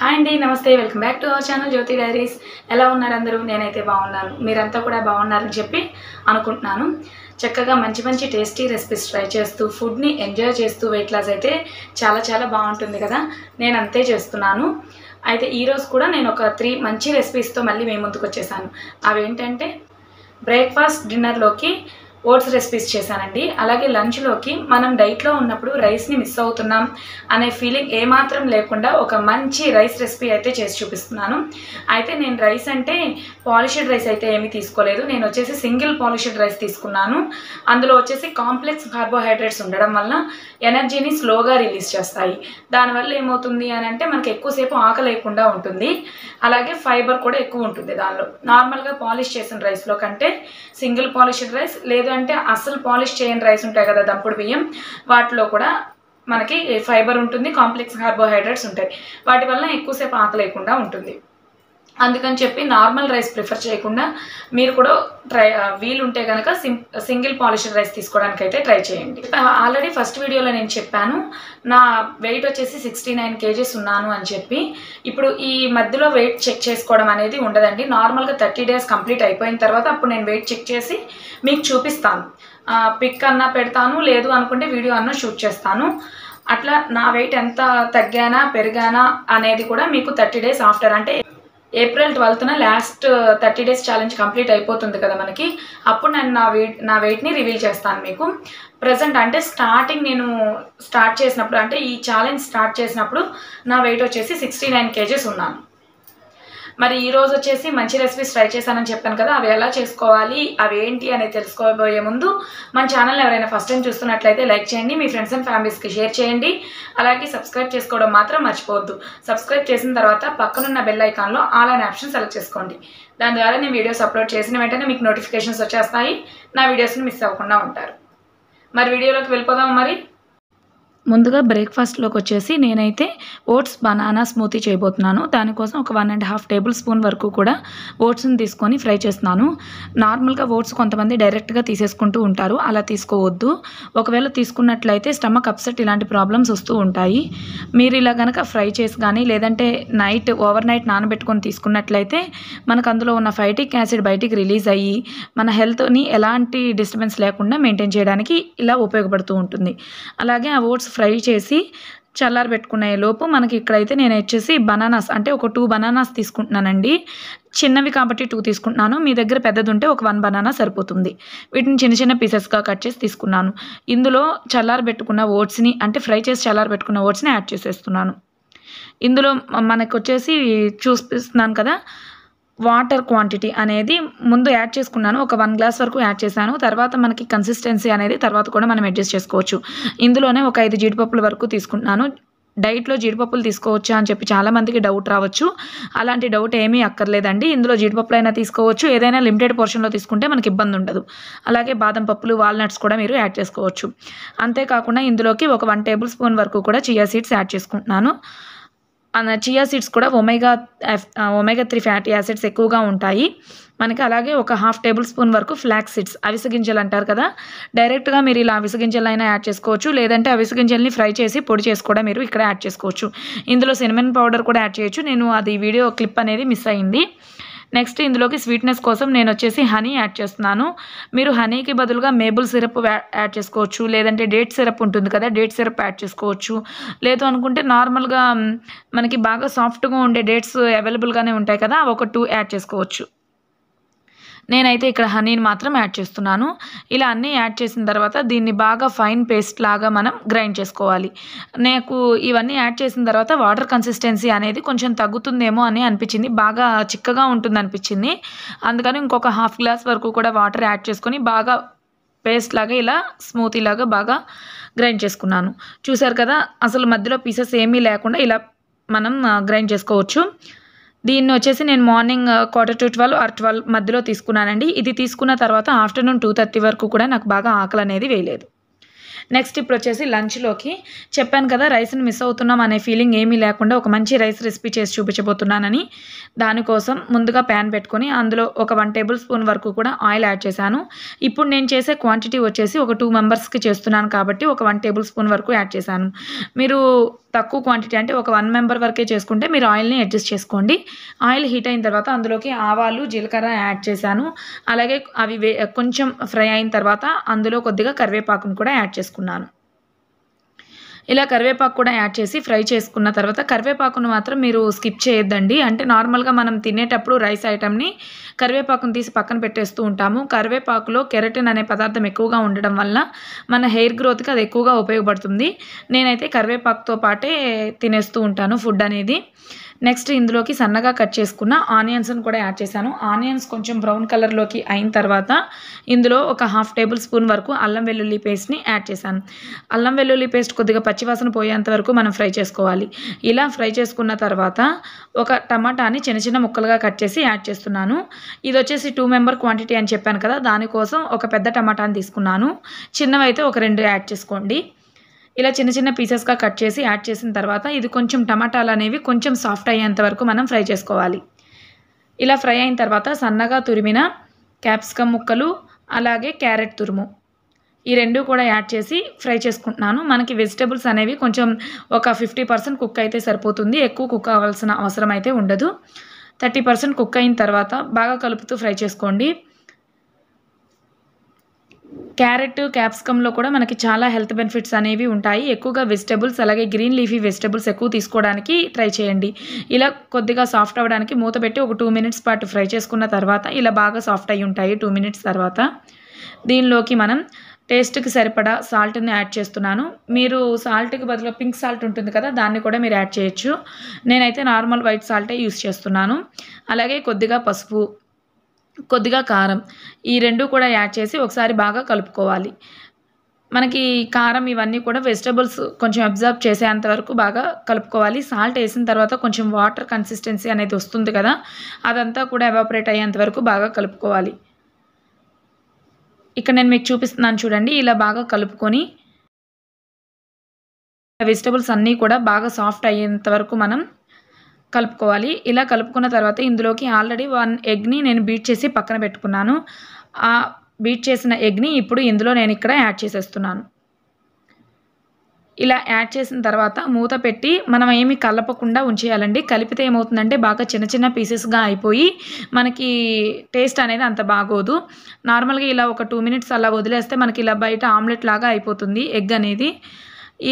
hi అండి నమస్తే welcome back to our channel Jyothi diaries ఎలా ఉన్నారు అందరూ నేనైతే బాగున్నాను మీరంతా కూడా బాగున్నారని చెప్పి అనుకుంటున్నాను చక్కగా మంచి మంచి టేస్టీ రెసిపీస్ ట్రై చేస్తూ ఫుడ్ని ఎంజాయ్ చేస్తూ వెయిట్ లాస్ అయితే చాలా చాలా బాగుంటుంది కదా నేను అంతే చేస్తున్నాను అయితే ఈరోజు కూడా నేను ఒక త్రీ మంచి రెసిపీస్తో మళ్ళీ మేము ముందుకు వచ్చేసాను అవేంటంటే బ్రేక్ఫాస్ట్ డిన్నర్లోకి ఓట్స్ రెసిపీస్ చేశానండి అలాగే లంచ్లోకి మనం డైట్లో ఉన్నప్పుడు రైస్ని మిస్ అవుతున్నాం అనే ఫీలింగ్ ఏమాత్రం లేకుండా ఒక మంచి రైస్ రెసిపీ అయితే చేసి చూపిస్తున్నాను అయితే నేను రైస్ అంటే పాలిషడ్ రైస్ అయితే ఏమీ తీసుకోలేదు నేను వచ్చేసి సింగిల్ పాలిషడ్ రైస్ తీసుకున్నాను అందులో వచ్చేసి కాంప్లెక్స్ కార్బోహైడ్రేట్స్ ఉండడం వల్ల ఎనర్జీని స్లోగా రిలీజ్ చేస్తాయి దానివల్ల ఏమవుతుంది అని అంటే మనకి ఎక్కువసేపు ఆకలేయకుండా ఉంటుంది అలాగే ఫైబర్ కూడా ఎక్కువ ఉంటుంది దానిలో నార్మల్గా పాలిష్ చేసిన రైస్లో కంటే సింగిల్ పాలిష్డ్ రైస్ లేదు లేదు అంటే అసలు పాలిష్ చేయని రైస్ ఉంటాయి కదా దంపుడు బియ్యం వాటిలో కూడా మనకి ఫైబర్ ఉంటుంది కాంప్లెక్స్ కార్బోహైడ్రేట్స్ ఉంటాయి వాటి వల్ల ఎక్కువసేపు ఆకలేకుండా ఉంటుంది అందుకని చెప్పి నార్మల్ రైస్ ప్రిఫర్ చేయకుండా మీరు కూడా ట్రై వీలుంటే కనుక సింగిల్ పాలిష్డ్ రైస్ తీసుకోవడానికి అయితే ట్రై చేయండి ఆల్రెడీ ఫస్ట్ వీడియోలో నేను చెప్పాను నా వెయిట్ వచ్చేసి సిక్స్టీ నైన్ కేజీస్ ఉన్నాను అని చెప్పి ఇప్పుడు ఈ మధ్యలో వెయిట్ చెక్ చేసుకోవడం అనేది ఉండదండి నార్మల్గా థర్టీ డేస్ కంప్లీట్ అయిపోయిన తర్వాత అప్పుడు నేను వెయిట్ చెక్ చేసి మీకు చూపిస్తాను పిక్ అన్నా పెడతాను లేదు అనుకుంటే వీడియో అన్నా షూట్ చేస్తాను అట్లా నా వెయిట్ ఎంత తగ్గానా పెరిగానా అనేది కూడా మీకు థర్టీ డేస్ ఆఫ్టర్ అంటే ఏప్రిల్ ట్వెల్త్న last uh, thirty days challenge complete అయిపోతుంది కదా మనకి అప్పుడు నేను నా వెయిట్ నా వెయిట్ని రివీల్ చేస్తాను మీకు ప్రజెంట్ అంటే స్టార్టింగ్ నేను స్టార్ట్ చేసినప్పుడు అంటే ఈ ఛాలెంజ్ స్టార్ట్ చేసినప్పుడు నా వెయిట్ వచ్చేసి సిక్స్టీ నైన్ కేజెస్ ఉన్నాను మరి ఈ రోజు వచ్చేసి మంచి రెసిపీస్ ట్రై చేశానని చెప్పాను కదా అవి ఎలా చేసుకోవాలి అవి ఏంటి అనేది తెలుసుకోబోయే ముందు మన ఛానల్ ఎవరైనా ఫస్ట్ టైం చూస్తున్నట్లయితే లైక్ చేయండి మీ ఫ్రెండ్స్ అండ్ ఫ్యామిలీస్కి షేర్ చేయండి అలాగే సబ్స్క్రైబ్ చేసుకోవడం మాత్రం మర్చిపోవద్దు సబ్స్క్రైబ్ చేసిన తర్వాత పక్కనున్న బెల్ ఐకాన్లో ఆల్ ఆప్షన్ సెలెక్ట్ చేసుకోండి దాని ద్వారా నేను వీడియోస్ అప్లోడ్ చేసిన వెంటనే మీకు నోటిఫికేషన్స్ వచ్చేస్తాయి నా వీడియోస్ని మిస్ అవ్వకుండా ఉంటారు మరి వీడియోలోకి వెళ్ళిపోదాం మరి ముందుగా బ్రేక్ఫాస్ట్లోకి వచ్చేసి నేనైతే ఓట్స్ బనానా స్మూతీ చేయబోతున్నాను దానికోసం ఒక one and half tablespoon వరకు కూడా ఓట్స్ని తీసుకొని ఫ్రై చేస్తున్నాను నార్మల్గా ఓట్స్ కొంతమంది డైరెక్ట్గా తీసేసుకుంటూ ఉంటారు అలా తీసుకోవద్దు ఒకవేళ తీసుకున్నట్లయితే స్టమక్ అప్సెట్ ఇలాంటి ప్రాబ్లమ్స్ వస్తూ ఉంటాయి మీరు ఇలా కనుక ఫ్రై చేసి కానీ లేదంటే నైట్ ఓవర్ నైట్ నానబెట్టుకొని తీసుకున్నట్లయితే మనకు అందులో ఉన్న ఫైటిక్ యాసిడ్ బయటికి రిలీజ్ అయ్యి మన హెల్త్ని ఎలాంటి డిస్టర్బెన్స్ లేకుండా మెయింటైన్ చేయడానికి ఇలా ఉపయోగపడుతూ ఉంటుంది అలాగే ఆ ఓట్స్ ఫ్రై చేసి చల్లారబెట్టుకునే లోపు మనకి ఇక్కడైతే నేను వచ్చేసి బనానాస్ అంటే ఒక టూ బనానాస్ తీసుకుంటున్నానండి చిన్నవి కాబట్టి టూ తీసుకుంటున్నాను మీ దగ్గర పెద్దది ఉంటే ఒక వన్ బనానా సరిపోతుంది వీటిని చిన్న చిన్న పీసెస్గా కట్ చేసి తీసుకున్నాను ఇందులో చల్లారబెట్టుకున్న ఓట్స్ని అంటే ఫ్రై చేసి చల్లారబెట్టుకున్న ఓట్స్ని యాడ్ చేసేస్తున్నాను ఇందులో మనకు వచ్చేసి చూపిస్తున్నాను కదా వాటర్ క్వాంటిటీ అనేది ముందు యాడ్ చేసుకున్నాను ఒక వన్ గ్లాస్ వరకు యాడ్ చేశాను తర్వాత మనకి కన్సిస్టెన్సీ అనేది తర్వాత కూడా మనం అడ్జస్ట్ చేసుకోవచ్చు ఇందులోనే ఒక ఐదు జీడిపప్పుల వరకు తీసుకుంటున్నాను డైట్లో జీడిపప్పులు తీసుకోవచ్చా అని చెప్పి చాలామందికి డౌట్ రావచ్చు అలాంటి డౌట్ ఏమీ అక్కర్లేదండి ఇందులో జీడిపప్పులు అయినా తీసుకోవచ్చు ఏదైనా లిమిటెడ్ పోర్షన్లో తీసుకుంటే మనకి ఇబ్బంది ఉండదు అలాగే బాదం పప్పులు వాల్నట్స్ కూడా మీరు యాడ్ చేసుకోవచ్చు అంతేకాకుండా ఇందులోకి ఒక వన్ టేబుల్ స్పూన్ వరకు కూడా చియా సీడ్స్ యాడ్ చేసుకుంటున్నాను అన్న చియా సీడ్స్ కూడా omega omega three fatty acids ఎక్కువగా ఉంటాయి మనకి అలాగే ఒక హాఫ్ టేబుల్ స్పూన్ వరకు ఫ్లాక్స్ సీడ్స్ అవిసగింజలు గింజలు అంటారు కదా డైరెక్ట్గా మీరు ఇలా అవిసె అయినా యాడ్ చేసుకోవచ్చు లేదంటే అవిసగింజల్ని గింజల్ని ఫ్రై చేసి పొడి చేసి కూడా మీరు ఇక్కడ యాడ్ చేసుకోవచ్చు ఇందులో సినిమన్ పౌడర్ కూడా యాడ్ చేయొచ్చు నేను అది వీడియో క్లిప్ అనేది మిస్ అయింది నెక్స్ట్ ఇందులోకి స్వీట్నెస్ కోసం నేను వచ్చేసి హనీ యాడ్ చేస్తున్నాను మీరు హనీకి బదులుగా మేబుల్ సిరప్ యాడ్ చేసుకోవచ్చు లేదంటే డేట్ సిరప్ ఉంటుంది కదా డేట్ సిరప్ యాడ్ చేసుకోవచ్చు లేదు అనుకుంటే నార్మల్గా మనకి బాగా సాఫ్ట్గా ఉండే డేట్స్ అవైలబుల్గానే ఉంటాయి కదా ఒక టూ యాడ్ చేసుకోవచ్చు నేనైతే ఇక్కడ హనీని మాత్రం యాడ్ చేస్తున్నాను ఇలా అన్నీ యాడ్ చేసిన తర్వాత దీన్ని బాగా ఫైన్ పేస్ట్ లాగా మనం గ్రైండ్ చేసుకోవాలి నాకు ఇవన్నీ యాడ్ చేసిన తర్వాత వాటర్ కన్సిస్టెన్సీ అనేది కొంచెం తగ్గుతుందేమో అని అనిపించింది బాగా చిక్కగా ఉంటుంది అనిపించింది అందుకని ఇంకొక హాఫ్ గ్లాస్ వరకు కూడా వాటర్ యాడ్ చేసుకొని బాగా పేస్ట్ లాగా ఇలా స్మూతీ లాగా బాగా గ్రైండ్ చేసుకున్నాను చూసారు కదా అసలు మధ్యలో పీసెస్ ఏమీ లేకుండా ఇలా మనం గ్రైండ్ చేసుకోవచ్చు దీన్ని వచ్చేసి నేను morning quarter to twelve or twelve మధ్యలో తీసుకున్నానండి ఇది తీసుకున్న తర్వాత ఆఫ్టర్నూన్ టూ థర్టీ వరకు కూడా నాకు బాగా ఆకలి అనేది వేయలేదు నెక్స్ట్ ఇప్పుడు వచ్చేసి లంచ్లోకి చెప్పాను కదా రైస్ని మిస్ అవుతున్నాం అనే ఫీలింగ్ ఏమీ లేకుండా ఒక మంచి రైస్ రెసిపీ చేసి చూపించబోతున్నానని దానికోసం ముందుగా ప్యాన్ పెట్టుకొని అందులో ఒక వన్ టేబుల్ స్పూన్ వరకు కూడా ఆయిల్ యాడ్ చేశాను ఇప్పుడు నేను చేసే క్వాంటిటీ వచ్చేసి ఒక టూ మెంబర్స్కి చేస్తున్నాను కాబట్టి ఒక వన్ టేబుల్ స్పూన్ వరకు యాడ్ చేశాను మీరు తక్కువ క్వాంటిటీ అంటే ఒక వన్ మెంబర్ వరకే చేసుకుంటే మీరు ఆయిల్ని అడ్జస్ట్ చేసుకోండి ఆయిల్ హీట్ అయిన తర్వాత అందులోకి ఆవాలు జీలకర్ర యాడ్ చేశాను అలాగే అవి కొంచెం ఫ్రై అయిన తర్వాత అందులో కొద్దిగా కరివేపాకును కూడా యాడ్ చేసుకోండి చేసుకున్నాను ఇలా కరివేపాకు కూడా యాడ్ చేసి ఫ్రై చేసుకున్న తర్వాత కరివేపాకును మాత్రం మీరు స్కిప్ చేయొద్దండి అంటే నార్మల్గా మనం తినేటప్పుడు రైస్ ఐటమ్ని కరివేపాకును తీసి పక్కన పెట్టేస్తూ ఉంటాము కరివేపాకులో కెరటిన్ అనే పదార్థం ఎక్కువగా ఉండడం వల్ల మన హెయిర్ గ్రోత్కి అది ఎక్కువగా ఉపయోగపడుతుంది నేనైతే కరివేపాకుతో పాటే తినేస్తూ ఉంటాను ఫుడ్ అనేది నెక్స్ట్ ఇందులోకి సన్నగా కట్ చేసుకున్న ఆనియన్స్ని కూడా యాడ్ చేశాను ఆనియన్స్ కొంచెం బ్రౌన్ కలర్లోకి అయిన తర్వాత ఇందులో ఒక హాఫ్ టేబుల్ స్పూన్ వరకు అల్లం వెల్లుల్లి పేస్ట్ని యాడ్ చేశాను అల్లం వెల్లుల్లి పేస్ట్ కొద్దిగా పచ్చివాసన పోయేంత వరకు మనం ఫ్రై చేసుకోవాలి ఇలా ఫ్రై చేసుకున్న తర్వాత ఒక టమాటాని చిన్న చిన్న ముక్కలుగా కట్ చేసి యాడ్ చేస్తున్నాను ఇది వచ్చేసి టూ మెంబర్ క్వాంటిటీ అని చెప్పాను కదా దానికోసం ఒక పెద్ద టమాటాని తీసుకున్నాను చిన్నవైతే ఒక రెండు యాడ్ చేసుకోండి ఇలా చిన్న చిన్న పీసెస్గా కట్ చేసి యాడ్ చేసిన తర్వాత ఇది కొంచెం టమాటాలు అనేవి కొంచెం సాఫ్ట్ అయ్యేంత వరకు మనం ఫ్రై చేసుకోవాలి ఇలా ఫ్రై అయిన తర్వాత సన్నగా తురిమిన క్యాప్సికమ్ ముక్కలు అలాగే క్యారెట్ తురుము ఈ రెండు కూడా యాడ్ చేసి ఫ్రై చేసుకుంటున్నాను మనకి వెజిటబుల్స్ అనేవి కొంచెం ఒక ఫిఫ్టీ పర్సెంట్ కుక్ అయితే సరిపోతుంది ఎక్కువ కుక్ అవ్వాల్సిన అవసరం అయితే ఉండదు థర్టీ పర్సెంట్ కుక్ అయిన తర్వాత బాగా కలుపుతూ ఫ్రై చేసుకోండి క్యారెట్ క్యాప్సికంలో కూడా మనకి చాలా హెల్త్ బెనిఫిట్స్ అనేవి ఉంటాయి ఎక్కువగా వెజిటబుల్స్ అలాగే గ్రీన్ లీఫీ వెజిటబుల్స్ ఎక్కువ తీసుకోవడానికి ట్రై చేయండి ఇలా కొద్దిగా సాఫ్ట్ అవ్వడానికి మూత పెట్టి ఒక టూ మినిట్స్ పాటు ఫ్రై చేసుకున్న తర్వాత ఇలా బాగా సాఫ్ట్ అయి ఉంటాయి టూ మినిట్స్ తర్వాత దీనిలోకి మనం టేస్ట్కి సరిపడా సాల్ట్ని యాడ్ చేస్తున్నాను మీరు సాల్ట్కి బదులు పింక్ సాల్ట్ ఉంటుంది కదా దాన్ని కూడా మీరు యాడ్ చేయొచ్చు నేనైతే నార్మల్ వైట్ సాల్టే యూస్ చేస్తున్నాను అలాగే కొద్దిగా పసుపు కొద్దిగా కారం ఈ రెండు కూడా యాడ్ చేసి ఒకసారి బాగా కలుపుకోవాలి మనకి కారం ఇవన్నీ కూడా వెజిటబుల్స్ కొంచెం అబ్జర్బ్ చేసేంత వరకు బాగా కలుపుకోవాలి సాల్ట్ వేసిన తర్వాత కొంచెం వాటర్ కన్సిస్టెన్సీ అనేది వస్తుంది కదా అదంతా కూడా ఎవాపరేట్ అయ్యేంత వరకు బాగా కలుపుకోవాలి ఇక్కడ నేను మీకు చూపిస్తున్నాను చూడండి ఇలా బాగా కలుపుకొని వెజిటబుల్స్ అన్నీ కూడా బాగా సాఫ్ట్ అయ్యేంత వరకు మనం కలుపుకోవాలి ఇలా కలుపుకున్న తర్వాత ఇందులోకి ఆల్రెడీ వన్ ఎగ్ని నేను బీట్ చేసి పక్కన పెట్టుకున్నాను ఆ బీట్ చేసిన ఎగ్ని ఇప్పుడు ఇందులో నేను ఇక్కడ యాడ్ చేసేస్తున్నాను ఇలా యాడ్ చేసిన తర్వాత మూత పెట్టి మనం ఏమి కలపకుండా ఉంచేయాలండి కలిపితే ఏమవుతుందంటే బాగా చిన్న చిన్న పీసెస్గా అయిపోయి మనకి టేస్ట్ అనేది అంత బాగోదు నార్మల్గా ఇలా ఒక టూ మినిట్స్ అలా వదిలేస్తే మనకి ఇలా బయట ఆమ్లెట్ లాగా అయిపోతుంది ఎగ్ అనేది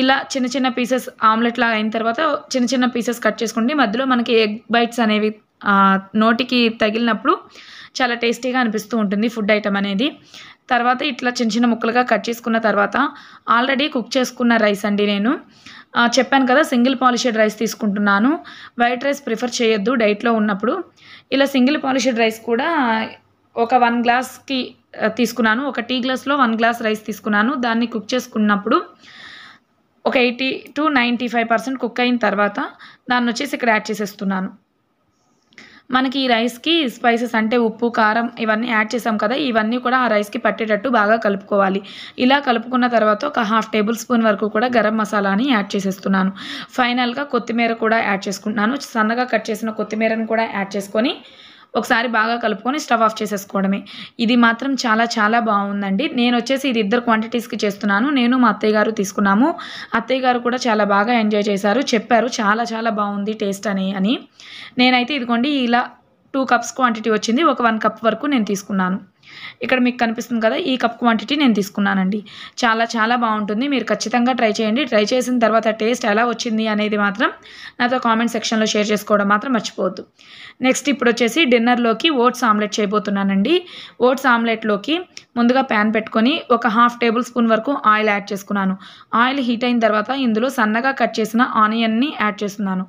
ఇలా చిన్న చిన్న పీసెస్ ఆమ్లెట్ లాగా అయిన తర్వాత చిన్న చిన్న పీసెస్ కట్ చేసుకోండి మధ్యలో మనకి ఎగ్ బైట్స్ అనేవి నోటికి తగిలినప్పుడు చాలా టేస్టీగా అనిపిస్తూ ఉంటుంది ఫుడ్ ఐటమ్ అనేది తర్వాత ఇట్లా చిన్న చిన్న ముక్కలుగా కట్ చేసుకున్న తర్వాత ఆల్రెడీ కుక్ చేసుకున్న రైస్ అండి నేను చెప్పాను కదా సింగిల్ పాలిషెడ్ రైస్ తీసుకుంటున్నాను వైట్ రైస్ ప్రిఫర్ చేయొద్దు డైట్లో ఉన్నప్పుడు ఇలా సింగిల్ పాలిషెడ్ రైస్ కూడా ఒక వన్ గ్లాస్కి తీసుకున్నాను ఒక టీ గ్లాస్లో వన్ గ్లాస్ రైస్ తీసుకున్నాను దాన్ని కుక్ చేసుకున్నప్పుడు ఒక eighty to ninety five percent cook అయిన తర్వాత దాన్ని వచ్చేసి ఇక్కడ యాడ్ చేసేస్తున్నాను మనకి ఈ రైస్కి స్పైసెస్ అంటే ఉప్పు కారం ఇవన్నీ యాడ్ చేసాం కదా ఇవన్నీ కూడా ఆ రైస్కి పట్టేటట్టు బాగా కలుపుకోవాలి ఇలా కలుపుకున్న తర్వాత ఒక హాఫ్ టేబుల్ స్పూన్ వరకు కూడా గరం మసాలాని యాడ్ చేసేస్తున్నాను ఫైనల్గా కొత్తిమీర కూడా యాడ్ చేసుకుంటున్నాను సన్నగా కట్ చేసిన కొత్తిమీరను కూడా యాడ్ చేసుకొని ఒకసారి బాగా కలుపుకొని స్టవ్ ఆఫ్ చేసేసుకోవడమే ఇది మాత్రం చాలా చాలా బాగుందండి నేను వచ్చేసి ఇది ఇద్దరు క్వాంటిటీస్కి చేస్తున్నాను నేను మా అత్తయ్య గారు తీసుకున్నాము అత్తయ్య గారు కూడా చాలా బాగా ఎంజాయ్ చేశారు చెప్పారు చాలా చాలా బాగుంది టేస్ట్ అని అని నేనైతే ఇదిగోండి ఇలా టూ కప్స్ క్వాంటిటీ వచ్చింది ఒక వన్ కప్ వరకు నేను తీసుకున్నాను ఇక్కడ మీకు కనిపిస్తుంది కదా ఈ కప్ క్వాంటిటీ నేను తీసుకున్నానండి చాలా చాలా బాగుంటుంది మీరు ఖచ్చితంగా ట్రై చేయండి ట్రై చేసిన తర్వాత టేస్ట్ ఎలా వచ్చింది అనేది మాత్రం నాతో కామెంట్ సెక్షన్లో షేర్ చేసుకోవడం మాత్రం మర్చిపోవద్దు నెక్స్ట్ ఇప్పుడు వచ్చేసి డిన్నర్లోకి ఓట్స్ ఆమ్లెట్ చేయబోతున్నానండి ఓట్స్ ఆమ్లెట్లోకి ముందుగా ప్యాన్ పెట్టుకొని ఒక హాఫ్ టేబుల్ స్పూన్ వరకు ఆయిల్ యాడ్ చేసుకున్నాను ఆయిల్ హీట్ అయిన తర్వాత ఇందులో సన్నగా కట్ చేసిన ఆనియన్ని యాడ్ చేస్తున్నాను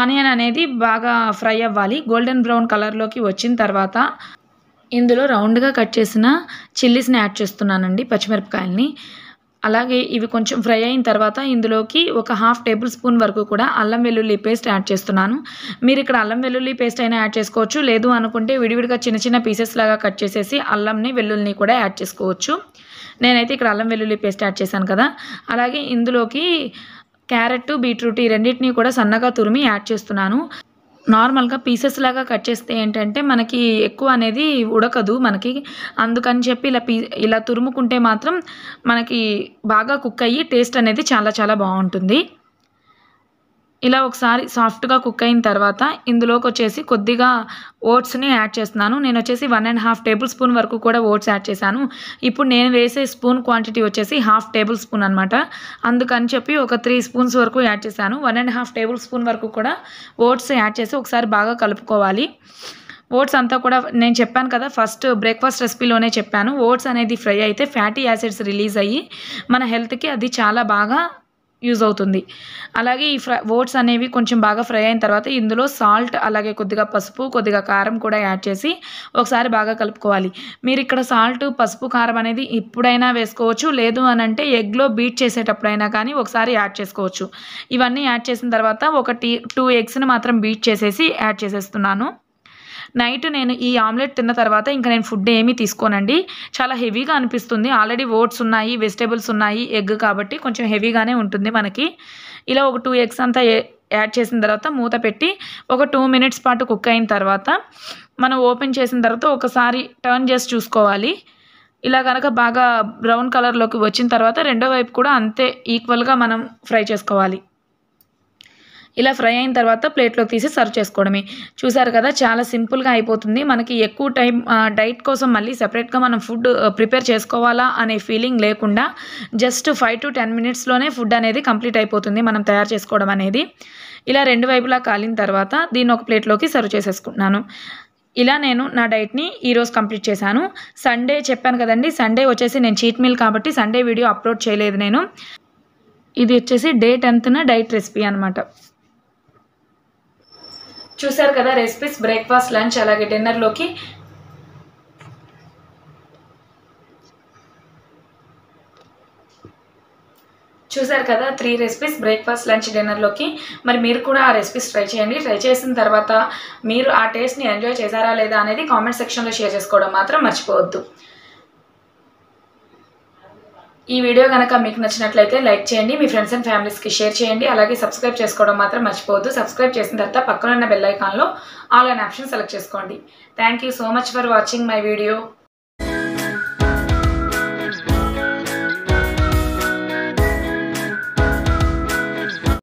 ఆనియన్ అనేది బాగా ఫ్రై అవ్వాలి గోల్డెన్ బ్రౌన్ కలర్లోకి వచ్చిన తర్వాత ఇందులో రౌండ్గా కట్ చేసిన చిల్లీస్ని యాడ్ చేస్తున్నానండి పచ్చిమిరపకాయలని అలాగే ఇవి కొంచెం ఫ్రై అయిన తర్వాత ఇందులోకి ఒక హాఫ్ టేబుల్ స్పూన్ వరకు కూడా అల్లం వెల్లుల్లి పేస్ట్ యాడ్ చేస్తున్నాను మీరు ఇక్కడ అల్లం వెల్లుల్లి పేస్ట్ అయినా యాడ్ చేసుకోవచ్చు లేదు అనుకుంటే విడివిడిగా చిన్న చిన్న పీసెస్ లాగా కట్ చేసేసి అల్లంని వెల్లుల్లిని కూడా యాడ్ చేసుకోవచ్చు నేనైతే ఇక్కడ అల్లం వెల్లుల్లి పేస్ట్ యాడ్ చేశాను కదా అలాగే ఇందులోకి క్యారెట్ బీట్రూట్ ఈ రెండింటినీ కూడా సన్నగా తురిమి యాడ్ చేస్తున్నాను నార్మల్గా పీసెస్ లాగా కట్ చేస్తే ఏంటంటే మనకి ఎక్కువ అనేది ఉడకదు మనకి అందుకని చెప్పి ఇలా ఇలా తురుముకుంటే మాత్రం మనకి బాగా కుక్ అయ్యి టేస్ట్ అనేది చాలా చాలా బాగుంటుంది ఇలా ఒకసారి సాఫ్ట్గా కుక్ అయిన తర్వాత ఇందులోకి వచ్చేసి కొద్దిగా ఓట్స్ని యాడ్ చేస్తున్నాను నేను వచ్చేసి one and half tablespoon వరకు కూడా ఓట్స్ యాడ్ చేశాను ఇప్పుడు నేను వేసే స్పూన్ క్వాంటిటీ వచ్చేసి హాఫ్ టేబుల్ స్పూన్ అనమాట అందుకని చెప్పి ఒక త్రీ స్పూన్స్ వరకు యాడ్ చేశాను one and half tablespoon వరకు కూడా ఓట్స్ యాడ్ చేసి ఒకసారి బాగా కలుపుకోవాలి ఓట్స్ అంతా కూడా నేను చెప్పాను కదా ఫస్ట్ బ్రేక్ఫాస్ట్ రెసిపీలోనే చెప్పాను ఓట్స్ అనేది ఫ్రై అయితే ఫ్యాటీ యాసిడ్స్ రిలీజ్ అయ్యి మన హెల్త్కి అది చాలా బాగా యూజ్ అవుతుంది అలాగే ఈ ఫ్రై ఓట్స్ అనేవి కొంచెం బాగా ఫ్రై అయిన తర్వాత ఇందులో సాల్ట్ అలాగే కొద్దిగా పసుపు కొద్దిగా కారం కూడా యాడ్ చేసి ఒకసారి బాగా కలుపుకోవాలి మీరు ఇక్కడ సాల్ట్ పసుపు కారం అనేది ఇప్పుడైనా వేసుకోవచ్చు లేదు అని అంటే ఎగ్లో బీట్ చేసేటప్పుడైనా కానీ ఒకసారి యాడ్ చేసుకోవచ్చు ఇవన్నీ యాడ్ చేసిన తర్వాత ఒక టీ టూ ఎగ్స్ని మాత్రం బీట్ చేసేసి యాడ్ చేసేస్తున్నాను నైట్ నేను ఈ ఆమ్లెట్ తిన్న తర్వాత ఇంకా నేను ఫుడ్ ఏమీ తీసుకోనండి చాలా హెవీగా అనిపిస్తుంది ఆల్రెడీ ఓట్స్ ఉన్నాయి వెజిటేబుల్స్ ఉన్నాయి ఎగ్ కాబట్టి కొంచెం హెవీగానే ఉంటుంది మనకి ఇలా ఒక టూ ఎగ్స్ అంతా యాడ్ చేసిన తర్వాత మూత పెట్టి ఒక టూ మినిట్స్ పాటు కుక్ అయిన తర్వాత మనం ఓపెన్ చేసిన తర్వాత ఒకసారి టర్న్ చేసి చూసుకోవాలి ఇలా కనుక బాగా బ్రౌన్ కలర్లోకి వచ్చిన తర్వాత రెండో వైపు కూడా అంతే ఈక్వల్గా మనం ఫ్రై చేసుకోవాలి ఇలా ఫ్రై అయిన తర్వాత ప్లేట్లోకి తీసి సర్వ్ చేసుకోవడమే చూసారు కదా చాలా సింపుల్గా అయిపోతుంది మనకి ఎక్కువ టైం డైట్ కోసం మళ్ళీ సెపరేట్గా మనం ఫుడ్ ప్రిపేర్ చేసుకోవాలా అనే ఫీలింగ్ లేకుండా జస్ట్ ఫైవ్ టు టెన్ మినిట్స్లోనే ఫుడ్ అనేది కంప్లీట్ అయిపోతుంది మనం తయారు చేసుకోవడం అనేది ఇలా రెండు వైపులా కాలిన తర్వాత దీన్ని ఒక ప్లేట్లోకి సర్వ్ చేసేసుకుంటున్నాను ఇలా నేను నా డైట్ని ఈరోజు కంప్లీట్ చేశాను సండే చెప్పాను కదండి సండే వచ్చేసి నేను చీట్ మీల్ కాబట్టి సండే వీడియో అప్లోడ్ చేయలేదు నేను ఇది వచ్చేసి డే టెన్త్న డైట్ రెసిపీ అనమాట చూశారు కదా రెసిపీస్ బ్రేక్ఫాస్ట్ లంచ్ అలాగే డిన్నర్లోకి చూసారు కదా త్రీ రెసిపీస్ బ్రేక్ఫాస్ట్ లంచ్ డిన్నర్లోకి మరి మీరు కూడా ఆ రెసిపీస్ ట్రై చేయండి ట్రై చేసిన తర్వాత మీరు ఆ టేస్ట్ని ఎంజాయ్ చేశారా లేదా అనేది కామెంట్ సెక్షన్లో షేర్ చేసుకోవడం మాత్రం మర్చిపోవద్దు ఈ వీడియో కనుక మీకు నచ్చినట్లయితే లైక్ చేయండి మీ ఫ్రెండ్స్ అండ్ ఫ్యామిలీస్కి షేర్ చేయండి అలాగే సబ్స్క్రైబ్ చేసుకోవడం మాత్రం మర్చిపోవద్దు సబ్స్క్రైబ్ చేసిన తర్వాత పక్కనున్న బెల్ ఐకాన్లో ఆల్ అనే ఆప్షన్ సెలెక్ట్ చేసుకోండి thank so much for watching my video